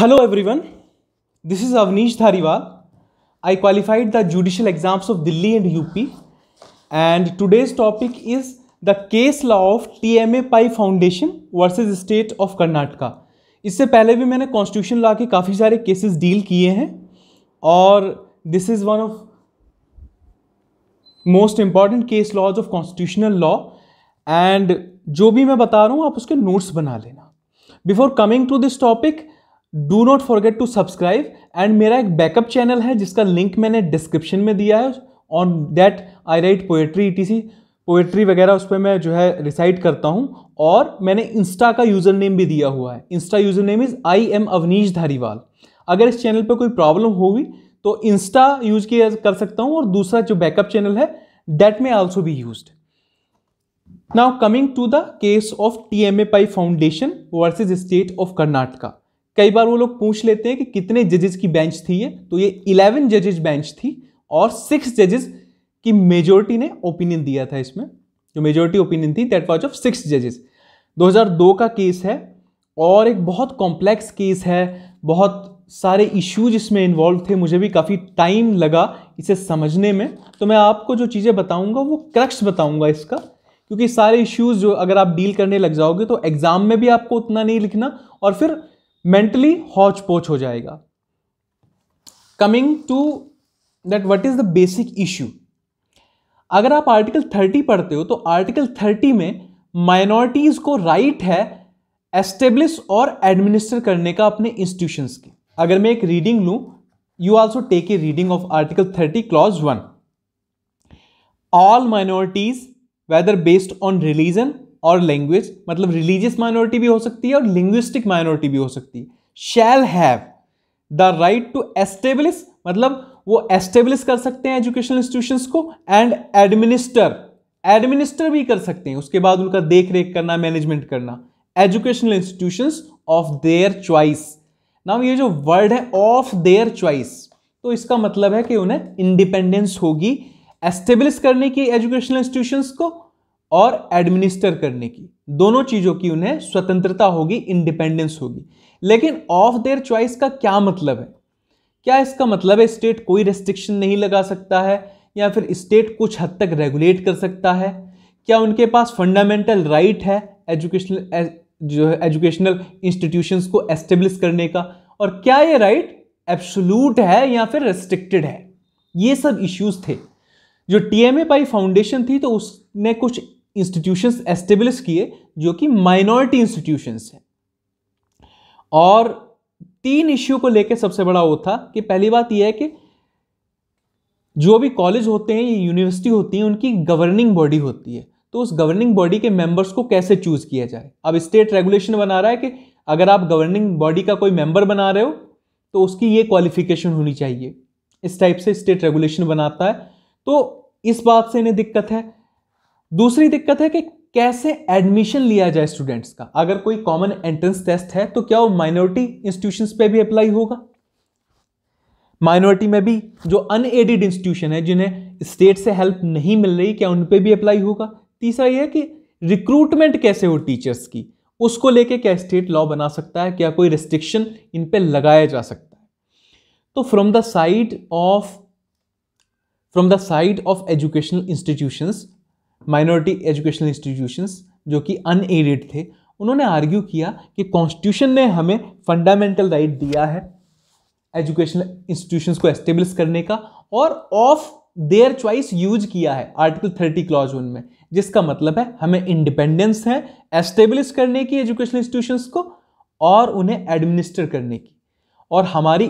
hello everyone this is Avnish Dhariwal I qualified the judicial exams of Delhi and UP and today's topic is the case law of T M A Pai foundation versus state of Karnataka इससे पहले भी मैंने constitution law के काफ़ी सारे cases deal किए हैं और this is one of most important case laws of constitutional law and जो भी मैं बता रहा हूँ आप उसके नोट्स बना लेना before coming to this topic do not forget to subscribe and मेरा एक बैकअप चैनल है जिसका लिंक मैंने डिस्क्रिप्शन में दिया है on that I write poetry E T poetry वगैरह उस पर मैं जो है रिसाइट करता हूँ और मैंने इंस्टा का यूज़र नेम भी दिया हुआ है insta user name is I am Avnish Dhariwal अगर इस चैनल पर कोई प्रॉब्लम होगी तो इंस्टा यूज किया कर सकता हूँ और दूसरा जो बैकअप चैनल है that may also be use now coming to the case of T M A Pai foundation versus state of Karnataka कई बार वो लोग पूछ लेते हैं कि कितने जजेस की बेंच थी ये तो ये इलेवन जजेस बेंच थी और सिक्स जजेस की मेजोरिटी ने ओपिनियन दिया था इसमें जो मेजोरिटी ओपिनियन थी दैट वॉज ऑफ सिक्स जजेस 2002 का केस है और एक बहुत कॉम्प्लेक्स केस है बहुत सारे इश्यूज इसमें इन्वॉल्व थे मुझे भी काफ़ी टाइम लगा इसे समझने में तो मैं आपको जो चीज़ें बताऊंगा वो क्रक्स बताऊंगा इसका क्योंकि सारे इश्यूज जो अगर आप डील करने लग जाओगे तो एग्ज़ाम में भी आपको उतना नहीं लिखना और फिर मेंटली हौच पोच हो जाएगा coming to that what is the basic issue अगर आप आर्टिकल थर्टी पढ़ते हो तो आर्टिकल थर्टी में माइनॉरिटीज को राइट right है एस्टेब्लिश और एडमिनिस्टर करने का अपने इंस्टीट्यूशंस की अगर मैं एक रीडिंग लू you also take a reading of article thirty clause one all minorities whether based on religion और लैंग्वेज मतलब रिलीजियस माइनॉरिटी भी हो सकती है और लिंग्विस्टिक माइनॉरिटी भी हो सकती है shall have the right to establish मतलब वो एस्टेब्लिश कर सकते हैं एजुकेशनल इंस्टीट्यूशंस को एंड एडमिनिस्टर एडमिनिस्टर भी कर सकते हैं उसके बाद उनका देख रेख करना मैनेजमेंट करना educational institutions of their choice नाम ये जो वर्ड है ऑफ देयर च्वाइस तो इसका मतलब है कि उन्हें इंडिपेंडेंस होगी एस्टेब्लिश करने की एजुकेशनल इंस्टीट्यूशंस को और एडमिनिस्टर करने की दोनों चीज़ों की उन्हें स्वतंत्रता होगी इंडिपेंडेंस होगी लेकिन ऑफ देयर चॉइस का क्या मतलब है क्या इसका मतलब है स्टेट कोई रेस्ट्रिक्शन नहीं लगा सकता है या फिर स्टेट कुछ हद तक रेगुलेट कर सकता है क्या उनके पास फंडामेंटल राइट right है एजुकेशनल जो है एजुकेशनल इंस्टीट्यूशंस को एस्टेब्लिश करने का और क्या ये राइट right एब्सोलूट है या फिर रेस्ट्रिक्टेड है ये सब इश्यूज थे जो T M A Pai foundation थी तो उसने कुछ इंस्टीट्यूशंस एस्टेब्लिश किए जो कि माइनॉरिटी इंस्टीट्यूशंस हैं और तीन इश्यू को लेकर सबसे बड़ा वो था कि पहली बात यह है कि जो भी कॉलेज होते हैं यूनिवर्सिटी होती हैं उनकी गवर्निंग बॉडी होती है तो उस गवर्निंग बॉडी के मेंबर्स को कैसे चूज़ किया जाए अब स्टेट रेगुलेशन बना रहा है कि अगर आप गवर्निंग बॉडी का कोई मेंबर बना रहे हो तो उसकी ये क्वालिफिकेशन होनी चाहिए इस टाइप से स्टेट रेगुलेशन बनाता है तो इस बात से इन्हें दिक्कत है दूसरी दिक्कत है कि कैसे एडमिशन लिया जाए स्टूडेंट्स का अगर कोई कॉमन एंट्रेंस टेस्ट है तो क्या वो माइनॉरिटी इंस्टीट्यूशन पे भी अप्लाई होगा माइनॉरिटी में भी जो अनएडेड इंस्टीट्यूशन है जिन्हें स्टेट से हेल्प नहीं मिल रही क्या उन पर भी अप्लाई होगा तीसरा यह कि रिक्रूटमेंट कैसे हो टीचर्स की उसको लेके क्या स्टेट लॉ बना सकता है क्या कोई रिस्ट्रिक्शन इन पर लगाया जा सकता है तो from the side of from the side of educational institutions minority educational institutions जो कि अनएडेड थे उन्होंने आर्ग्यू किया कि कॉन्स्टिट्यूशन ने हमें फंडामेंटल राइट दिया है एजुकेशनल इंस्टीट्यूशंस को एस्टेब्लिश करने का और ऑफ देयर चॉइस यूज किया है आर्टिकल थर्टी क्लॉज वन में जिसका मतलब है हमें इंडिपेंडेंस है एस्टेब्लिश करने की एजुकेशनल इंस्टीट्यूशंस को और उन्हें एडमिनिस्टर करने की और हमारी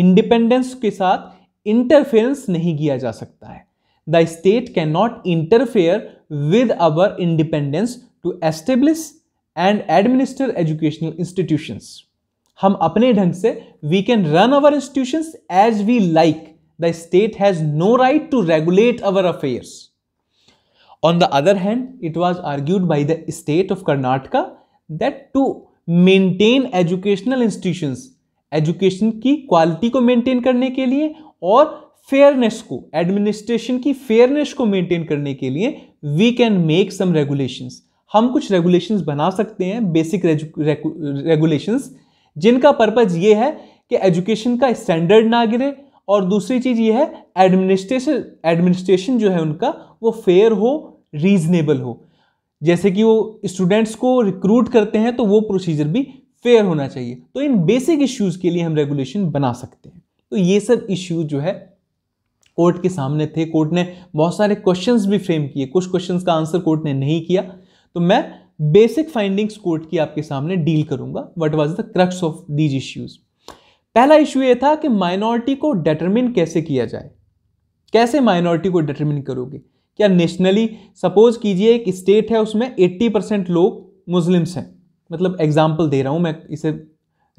इंडिपेंडेंस के साथ इंटरफेरेंस नहीं किया जा सकता है the state can not interfere with our independence to establish and administer educational institution हम अपने ढंग से we can run our institution as we like the state has no right to regulate our affairs on the other hand it was argued by the state of Karnataka that to maintain educational institutions education की quality को maintain करने के लिए और fairness को administration की fairness को maintain करने के लिए we can make some regulations हम कुछ रेगुलेशंस बना सकते हैं बेसिक रेगुलेशंस जिनका पर्पज ये है कि एजुकेशन का स्टैंडर्ड ना गिरे और दूसरी चीज़ ये है एडमिनिस्ट्रेशन एडमिनिस्ट्रेशन जो है उनका वो फेयर हो रीजनेबल हो जैसे कि वो स्टूडेंट्स को रिक्रूट करते हैं तो वो प्रोसीजर भी फेयर होना चाहिए तो इन बेसिक इश्यूज़ के लिए हम रेगुलेशन बना सकते हैं तो ये सब इश्यूज जो है कोर्ट के सामने थे कोर्ट ने बहुत सारे क्वेश्चंस भी फ्रेम किए कुछ क्वेश्चंस का आंसर कोर्ट ने नहीं किया तो मैं बेसिक फाइंडिंग्स कोर्ट की आपके सामने डील करूंगा what was the crux of these issues पहला इश्यू ये था कि माइनॉरिटी को डिटरमिन कैसे किया जाए कैसे माइनॉरिटी को डिटरमिन करोगे क्या नेशनली सपोज कीजिए एक स्टेट है उसमें 80 परसेंट लोग मुस्लिम्स हैं मतलब एग्जाम्पल दे रहा हूँ मैं इसे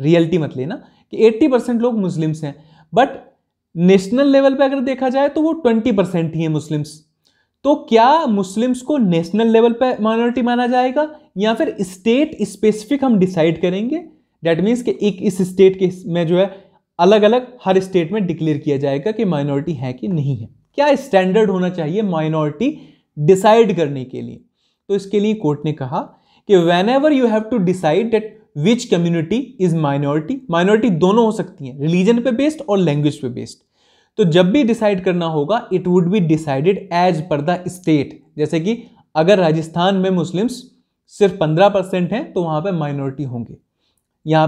रियलिटी मत लेना कि 80 परसेंट लोग मुस्लिम्स हैं बट नेशनल लेवल पे अगर देखा जाए तो वो ट्वेंटी परसेंट ही है मुस्लिम्स तो क्या मुस्लिम्स को नेशनल लेवल पे माइनॉरिटी माना जाएगा या फिर स्टेट स्पेसिफिक हम डिसाइड करेंगे डैट मीन्स कि एक इस स्टेट के में जो है अलग अलग हर स्टेट में डिक्लेयर किया जाएगा कि माइनॉरिटी है कि नहीं है क्या स्टैंडर्ड होना चाहिए माइनॉरिटी डिसाइड करने के लिए तो इसके लिए कोर्ट ने कहा कि whenever you have to decide that which community is minority minority दोनों हो सकती हैं रिलीजन पे बेस्ड और लैंग्वेज पे बेस्ड तो जब भी डिसाइड करना होगा it would be decided as per the state जैसे कि अगर राजस्थान में मुस्लिम्स सिर्फ पंद्रह परसेंट हैं तो वहां पर माइनॉरिटी होंगे यहां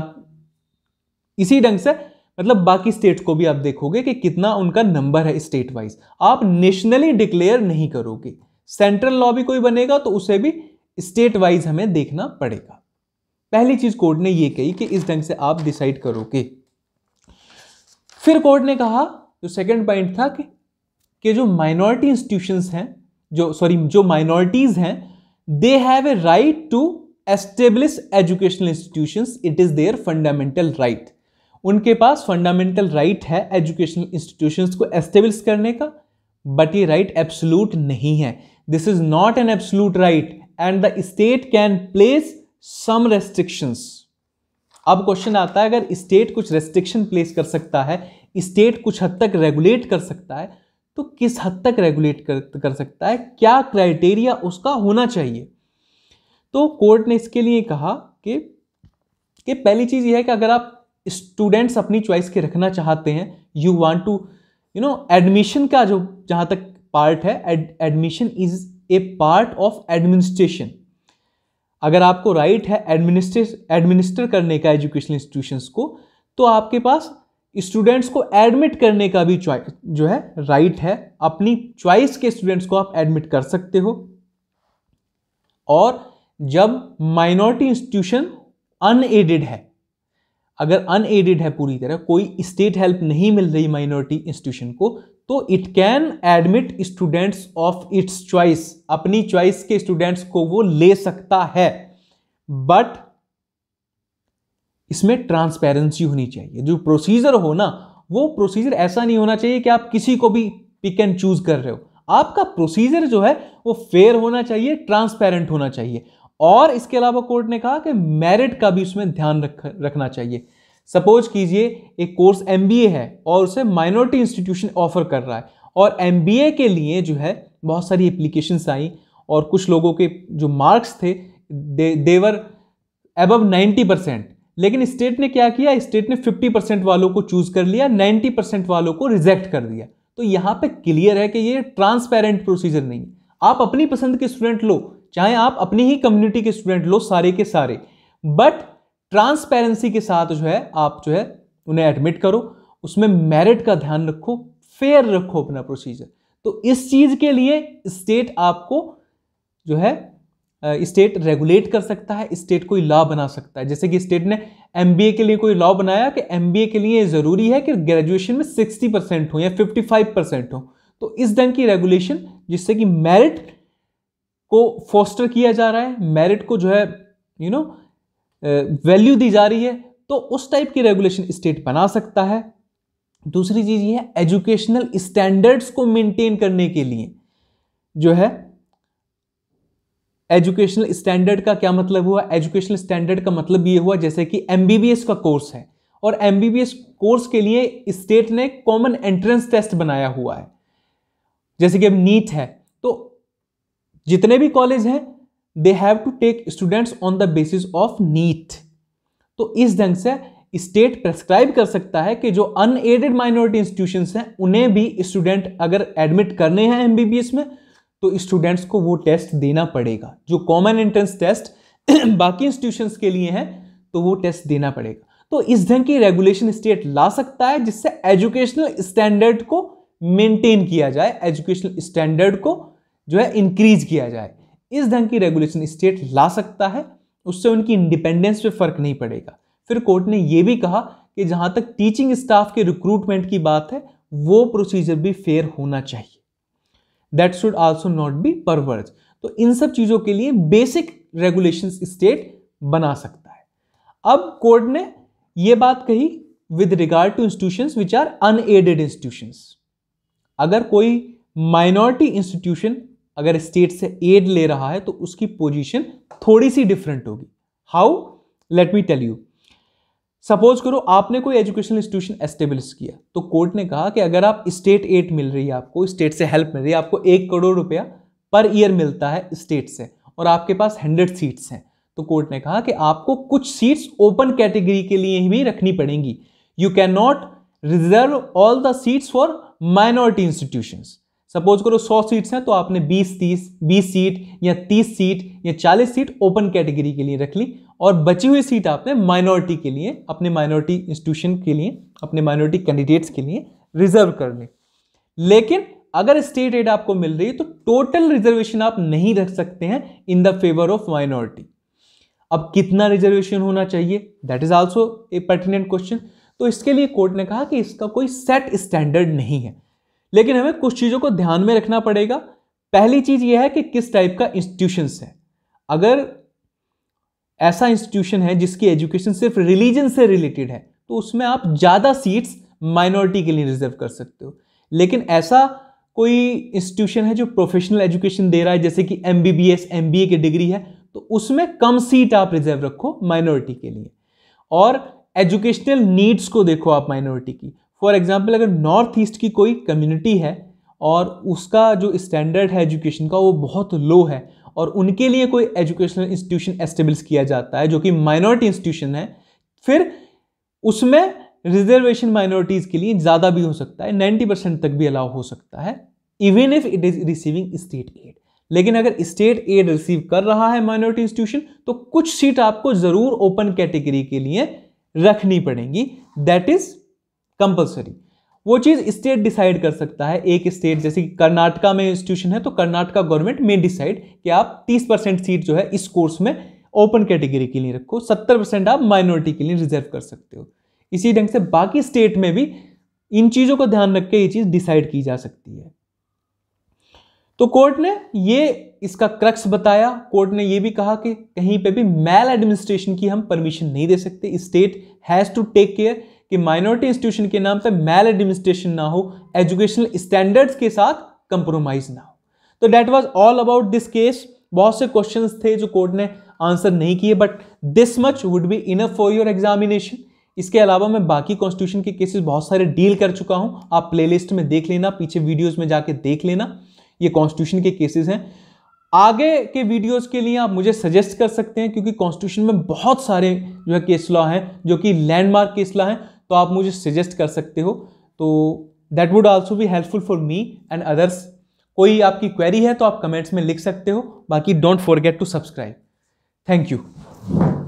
इसी ढंग से मतलब बाकी स्टेट को भी आप देखोगे कि कितना उनका नंबर है स्टेट वाइज आप नेशनली डिक्लेयर नहीं करोगे सेंट्रल लॉ भी कोई बनेगा तो उसे भी स्टेट वाइज हमें देखना पड़ेगा पहली चीज कोर्ट ने यह कही कि इस ढंग से आप डिसाइड करोगे फिर कोर्ट ने कहा जो सेकेंड पॉइंट था कि कि जो माइनॉरिटी इंस्टीट्यूशंस हैं जो सॉरी जो माइनॉरिटीज़ हैं they have a right to establish educational institutions it is their fundamental right उनके पास फंडामेंटल राइट right है एजुकेशनल इंस्टीट्यूशंस को एस्टेब्लिश करने का बट ये राइट right एब्सोलूट नहीं है this is not an absolute right and the state can place some restrictions अब क्वेश्चन आता है अगर स्टेट कुछ रेस्ट्रिक्शन प्लेस कर सकता है स्टेट कुछ हद तक रेगुलेट कर सकता है तो किस हद तक रेगुलेट कर, कर सकता है क्या क्राइटेरिया उसका होना चाहिए तो कोर्ट ने इसके लिए कहा कि कि पहली चीज़ यह है कि अगर आप स्टूडेंट्स अपनी चॉइस के रखना चाहते हैं you want to you know admission का जो जहां तक पार्ट है admission is a part of administration अगर आपको राइट right है एडमिनिस्ट्रेट एडमिनिस्टर करने का एजुकेशनल इंस्टीट्यूशंस को तो आपके पास स्टूडेंट्स को एडमिट करने का भी जो है राइट है अपनी चॉइस के स्टूडेंट्स को आप एडमिट कर सकते हो और जब माइनॉरिटी इंस्टीट्यूशन अनएडेड है अगर अनएडेड है पूरी तरह कोई स्टेट हेल्प नहीं मिल रही माइनॉरिटी इंस्टीट्यूशन को तो it can admit students of its choice अपनी चॉइस के स्टूडेंट्स को वो ले सकता है बट इसमें ट्रांसपेरेंसी होनी चाहिए जो प्रोसीजर हो ना वो प्रोसीजर ऐसा नहीं होना चाहिए कि आप किसी को भी पिक एंड चूज कर रहे हो आपका प्रोसीजर जो है वो फेयर होना चाहिए ट्रांसपेरेंट होना चाहिए और इसके अलावा कोर्ट ने कहा कि मेरिट का भी उसमें ध्यान रख रखना चाहिए सपोज कीजिए एक कोर्स एम है और उसे माइनॉरिटी इंस्टीट्यूशन ऑफर कर रहा है और एम के लिए जो है बहुत सारी एप्लीकेशंस आई और कुछ लोगों के जो मार्क्स थे they, they were above ninety percent लेकिन स्टेट ने क्या किया स्टेट ने 50 परसेंट वालों को चूज कर लिया 90 परसेंट वालों को रिजेक्ट कर दिया तो यहां पे क्लियर है कि ये ट्रांसपेरेंट प्रोसीजर नहीं है आप अपनी पसंद के स्टूडेंट लो चाहे आप अपनी ही कम्युनिटी के स्टूडेंट लो सारे के सारे बट ट्रांसपेरेंसी के साथ जो है आप जो है उन्हें एडमिट करो उसमें मेरिट का ध्यान रखो फेयर रखो अपना प्रोसीजर तो इस चीज के लिए स्टेट आपको जो है स्टेट रेगुलेट कर सकता है स्टेट कोई लॉ बना सकता है जैसे कि स्टेट ने एम के लिए कोई लॉ बनाया कि एम के लिए ज़रूरी है कि ग्रेजुएशन में सिक्सटी परसेंट हो या फिफ्टी फाइव परसेंट हो तो इस ढंग की रेगुलेशन जिससे कि मेरिट को फोस्टर किया जा रहा है मेरिट को जो है यू नो वैल्यू दी जा रही है तो उस टाइप की रेगुलेशन स्टेट बना सकता है दूसरी चीज़ ये है एजुकेशनल स्टैंडर्ड्स को मेंटेन करने के लिए जो है एजुकेशनल स्टैंडर्ड का क्या मतलब हुआ एजुकेशनल स्टैंडर्ड का मतलब ये हुआ जैसे कि एम का कोर्स है और एम कोर्स के लिए स्टेट ने कॉमन एंट्रेंस टेस्ट बनाया हुआ है जैसे कि अब नीट है तो जितने भी कॉलेज हैं they have to take students on the basis of NEET तो इस ढंग से स्टेट प्रेस्क्राइब कर सकता है कि जो अनएडेड माइनॉरिटी इंस्टीट्यूशन हैं उन्हें भी स्टूडेंट अगर एडमिट करने हैं एमबीबीएस में तो स्टूडेंट्स को वो टेस्ट देना पड़ेगा जो कॉमन एंट्रेंस टेस्ट बाकी इंस्टीट्यूशंस के लिए है तो वो टेस्ट देना पड़ेगा तो इस ढंग की रेगुलेशन स्टेट ला सकता है जिससे एजुकेशनल स्टैंडर्ड को मेंटेन किया जाए एजुकेशनल स्टैंडर्ड को जो है इंक्रीज किया जाए इस ढंग की रेगुलेशन स्टेट ला सकता है उससे उनकी इंडिपेंडेंस पे फर्क नहीं पड़ेगा फिर कोर्ट ने यह भी कहा कि जहां तक टीचिंग स्टाफ के रिक्रूटमेंट की बात है वो प्रोसीजर भी फेयर होना चाहिए that should also not be perverse तो इन सब चीज़ों के लिए बेसिक रेगुलेशन स्टेट बना सकता है अब कोर्ट ने यह बात कही with regard to institutions which are unaided institutions अगर कोई माइनॉरिटी इंस्टीट्यूशन अगर स्टेट से एड ले रहा है तो उसकी पोजीशन थोड़ी सी डिफरेंट होगी how let me tell you suppose करो आपने कोई एजुकेशनल इंस्टीट्यूशन एस्टेब्लिश किया तो कोर्ट ने कहा कि अगर आप स्टेट एड मिल रही है आपको स्टेट से हेल्प मिल रही है आपको एक करोड़ रुपया पर ईयर मिलता है स्टेट से और आपके पास हंड्रेड सीट्स हैं तो कोर्ट ने कहा कि आपको कुछ सीट्स ओपन कैटेगरी के लिए ही भी रखनी पड़ेंगी you can not reserve all the seats for minority institution suppose करो सौ सीट्स हैं तो आपने बीस तीस बीस सीट या तीस सीट या चालीस सीट ओपन कैटेगरी के लिए रख ली और बची हुई सीट आपने माइनॉरिटी के लिए अपने माइनॉरिटी इंस्टीट्यूशन के लिए अपने माइनॉरिटी कैंडिडेट्स के लिए रिजर्व कर लें लेकिन अगर स्टेट एड आपको मिल रही है तो टोटल रिजर्वेशन आप नहीं रख सकते हैं in the favour of minority अब कितना रिजर्वेशन होना चाहिए that is also a pertinent question तो इसके लिए कोर्ट ने कहा कि इसका कोई सेट स्टैंडर्ड नहीं है लेकिन हमें कुछ चीज़ों को ध्यान में रखना पड़ेगा पहली चीज़ यह है कि किस टाइप का इंस्टीट्यूशंस है अगर ऐसा इंस्टीट्यूशन है जिसकी एजुकेशन सिर्फ रिलीजन से रिलेटेड है तो उसमें आप ज़्यादा सीट्स माइनॉरिटी के लिए रिजर्व कर सकते हो लेकिन ऐसा कोई इंस्टीट्यूशन है जो प्रोफेशनल एजुकेशन दे रहा है जैसे कि M B B S M B A की डिग्री है तो उसमें कम सीट आप रिजर्व रखो माइनॉरिटी के लिए और एजुकेशनल नीड्स को देखो आप माइनॉरिटी की फॉर एग्जाम्पल अगर नॉर्थ ईस्ट की कोई कम्युनिटी है और उसका जो स्टैंडर्ड है एजुकेशन का वो बहुत लो है और उनके लिए कोई एजुकेशनल इंस्टीट्यूशन एस्टेब्लिश किया जाता है जो कि माइनॉरिटी इंस्टीट्यूशन है फिर उसमें रिजर्वेशन माइनॉरिटीज़ के लिए ज़्यादा भी हो सकता है नाइन्टी परसेंट तक भी अलाउ हो सकता है even if it is receiving state aid लेकिन अगर स्टेट एड रिसीव कर रहा है माइनॉरिटी इंस्टीट्यूशन तो कुछ सीट आपको ज़रूर ओपन कैटेगरी के लिए रखनी पड़ेंगी दैट इज़ कंपल्सरी वो चीज़ स्टेट डिसाइड कर सकता है एक स्टेट जैसे कि कर्नाटका में इंस्टीट्यूशन है तो कर्नाटका गवर्नमेंट में डिसाइड कि आप 30 परसेंट सीट जो है इस कोर्स में ओपन कैटेगरी के लिए रखो 70 परसेंट आप माइनॉरिटी के लिए रिजर्व कर सकते हो इसी ढंग से बाकी स्टेट में भी इन चीज़ों को ध्यान रख के ये चीज़ डिसाइड की जा सकती है तो कोर्ट ने ये इसका क्रक्स बताया कोर्ट ने ये भी कहा कि कहीं पे भी मेल एडमिनिस्ट्रेशन की हम परमिशन नहीं दे सकते state has to take care कि माइनॉरिटी इंस्टीट्यूशन के नाम पर मेल एडमिनिस्ट्रेशन ना हो एजुकेशनल स्टैंडर्ड्स के साथ कंप्रोमाइज ना हो तो that was all about this case बहुत से क्वेश्चन थे जो कोर्ट ने आंसर नहीं किए but this much would be enough for your examination इसके अलावा मैं बाकी कॉन्स्टिट्यूशन के केसेस बहुत सारे डील कर चुका हूं आप प्लेलिस्ट में देख लेना पीछे वीडियोस में जाके देख लेना ये कॉन्स्टिट्यूशन के केसेस हैं आगे के वीडियोस के लिए आप मुझे सजेस्ट कर सकते हैं क्योंकि कॉन्स्टिट्यूशन में बहुत सारे जो है केस लॉ हैं जो कि लैंडमार्क केस लॉ हैं तो आप मुझे सजेस्ट कर सकते हो तो दैट वुड ऑल्सो भी helpful for me and others कोई आपकी क्वेरी है तो आप कमेंट्स में लिख सकते हो बाकी don't forget to subscribe thank you